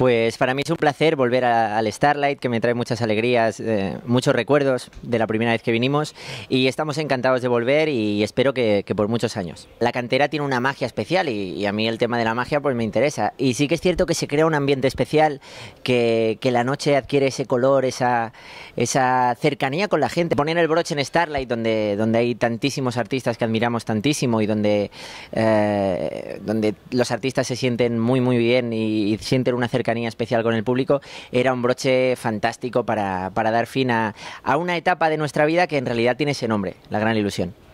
Pues para mí es un placer volver al Starlight, que me trae muchas alegrías, eh, muchos recuerdos de la primera vez que vinimos y estamos encantados de volver y espero que, por muchos años. La cantera tiene una magia especial y, a mí el tema de la magia pues me interesa. Y sí que es cierto que se crea un ambiente especial, que, la noche adquiere ese color, esa, esa cercanía con la gente. Poner el broche en Starlight, donde, donde hay tantísimos artistas que admiramos tantísimo y donde, eh, donde los artistas se sienten muy muy bien y, y sienten una cercanía especial con el público, era un broche fantástico para, para dar fin a, a una etapa de nuestra vida que en realidad tiene ese nombre, la gran ilusión.